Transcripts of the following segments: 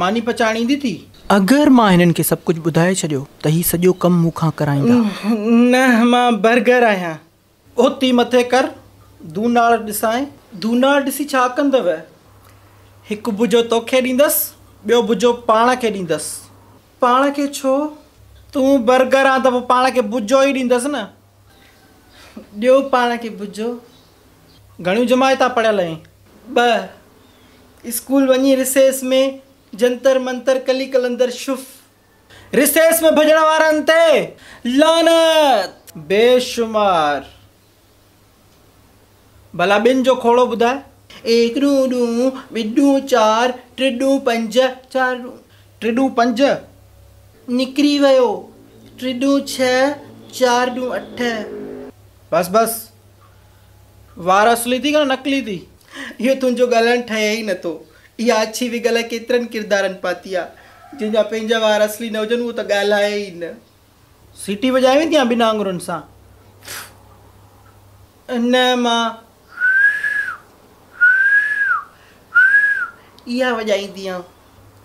मानी पचाइणी ईंदी थी अगरि मां हिननि खे सभु कुझु ॿुधाए छॾियो त हीउ सॼो कमु मूंखां कराई न मां बर्गर आहियां ओती मथे कर दूनार ॾिसाए दूनार ॾिसी छा कंदव हिकु बुजो तोखे ॾींदसि ॿियो बुझो पाण खे ॾींदसि पाण खे छो तूं बर्गर आहे त पोइ पाण खे भुजो ई ॾींदसि न ॾियो पाण खे भुजो घणियूं जमायता पढ़ियल आहीं ॿ स्कूल वञी रिसेस में जंतर मंतर कली कलंदर शुफ रिसेस में भजन वारंते लानत बेशुमार भला बिन जो खोड़ो ॿुधाए एक रू रू ॿिडू चार टिडू पंज चार टिडू पंज निकिरी वियो टिडू छह चार डू अठ बस बस वार असली थी की नकली थी इहो तुंहिंजो ॻाल्हाइणु ठहे ई नथो तो। याची विगला केतिरनि किरदारनि पाती आहे जंहिंजा पंहिंजा वार असली न हुजनि उहो त ॻाल्हाए ई न सीटी वॼाए वेंदी आहे बिना आङुरनि सां न मां इहा वॼाईंदी आहियां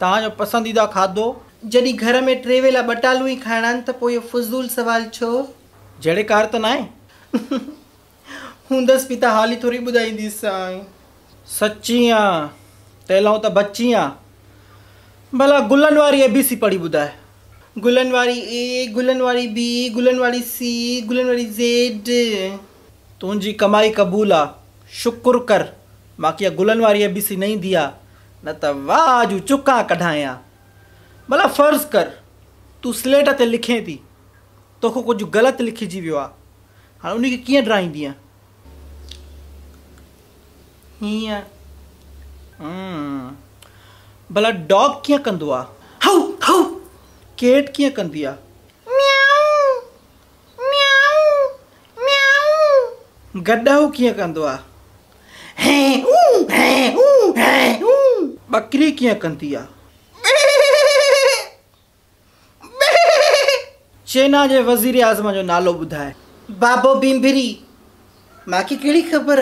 तव्हांजो पसंदीदा खाधो जॾहिं घर में टे वेला ॿटालू ई खाइणा त पोइ इहो फज़ूल सवाल छो जड़े कार त न आहे पिता बि त हाली थोरी ॿुधाईंदीसांइ सची आहे तेला होता बच्चियाँ भला गुलनवारी ए बी सी पढ़ी ॿुधाए गुलन वारी ए गुलनवारी बी गुलनवारी सी गुलनवारी ज़ेड तुझी कमाई क़बूल आ शुक्र कर मूंखे गुलनवारी ए बी सी नहीं दिया न तो वाह जूं चुका कढ़ाया भला फ़र्ज़ कर तू स्लेट ते लिखे थी तो को तोखां कुझु ग़लति लिखिजी वियो आहे हाणे उनखे कीअं ड्राईंदीअं हीअं हम्म। भला डॉग क्या कंदुआ हाउ हाउ केट किया कंदिया गड्ढा किया कंदुआ बकरी किया कंदिया चेना जे वज़ीर आज़म जो नालो ॿुधाए बाबो बिंबरी मूंखे कहिड़ी ख़बर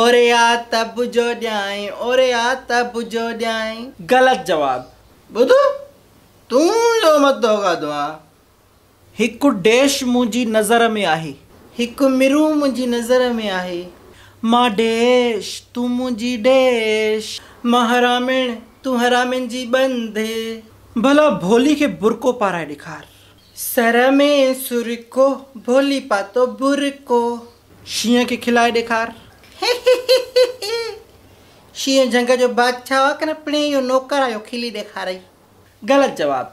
और जो ड्याई और जो ड्याई गलत जवाब बुधु तू जो मत दोगा दुआ हिकु देश मुझी नज़र में आई हिकु मिरू मुझी नज़र में आई मां देश तू मुझी देश मां हरामिण तू हरामिन जी बंधे भला भोली के बुरको पाराए ॾेखार सर में सुर को भोली पातो बुर को शींहं खे खिलाए ॾेखार शीन जंग जो बादशाह कनपणे यो नौकर आयो खिली देखा रही गलत जवाब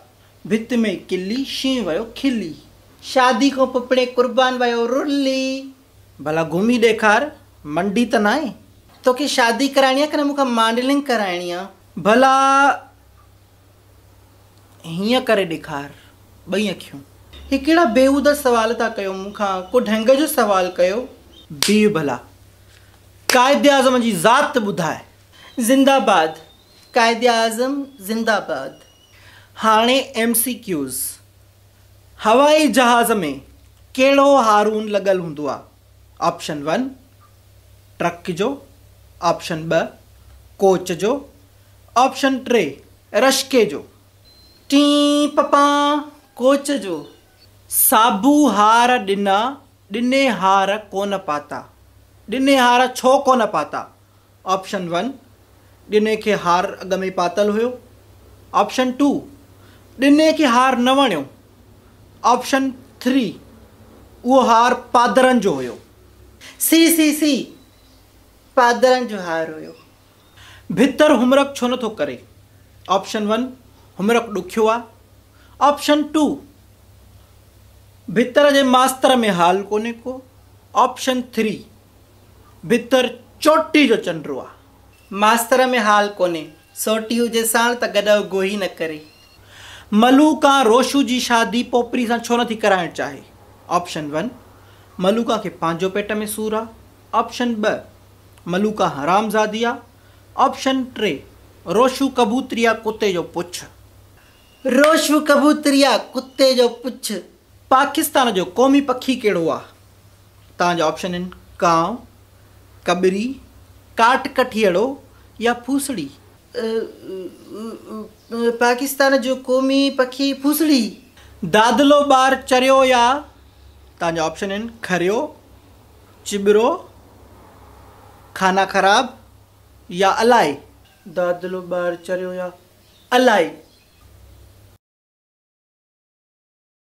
भित में किली शींहुं वियो खिली शादी को पपड़े कुर्बान वियो रुली भला घूमी देखार मंडी त न तो तोखे शादी कराइणी है की न मॉडलिंग कराइणी है भला हीअं करे ॾेखार बई अखियूं हे कहिड़ा बेहूदा सवाल था कयो मूंखां को ढंग जो सवाल कयो बी भला क़ाइद आज़म जी ज़ात ॿुधाए ज़िंदाबाद आज़म ज़िंदाबाद हाणे एम सी क्यूज़ हवाई जहाज़ में कहिड़ो हारून लॻल हूंदो आहे ऑप्शन वन ट्रक जो ऑप्शन ॿ कोच जो ऑप्शन टे रश्के जो टी पपा कोच जो साबू हार ॾिना ॾिने हार कोन पाता ॾिने हार छो को पाता ऑप्शन वन ॾिने के हार अग में पातल हुयो ऑप्शन टू ॾिने के हार न वणियो ऑप्शन थ्री वो हार पादर जो हो सी सी सी पादर जो हार हो भितर हुमरक छो नथो करे ऑप्शन वन हुमरक ॾुखियो ऑप्शन टू भितर जे मास्तर में हाल कोने को ऑप्शन थ्री ભીતર ચોટી જો ચંડ્રુઆ માસ્તરમે હાલ કોને સોટી हुजे साण त गॾु गोही न करे मलू का रोशू जी शादी पोपरी से छो नी कर चाहे ऑप्शन वन मलूका के पंहिंजो पेट में सूर आहे ऑप्शन ब मलूका हरामज़ादी आहे ऑप्शन टे रोशू कबूतरिया कुत्ते जो पुछ रोशु कबूतरिया कुत्ते जो पुछ पाकिस्तान जो क़ौमी पखी कड़ो आ ऑप्शन आहिनि कांव काट कठियड़ो या फूसड़ी पाकिस्तान जो क़ौमी पखी फूसड़ी दादलो बार चरियो या तव्हांजा ऑप्शन आहिनि खरियो चिबरो खाना ख़राब या अलाए दादलो बार चरियो या अलाए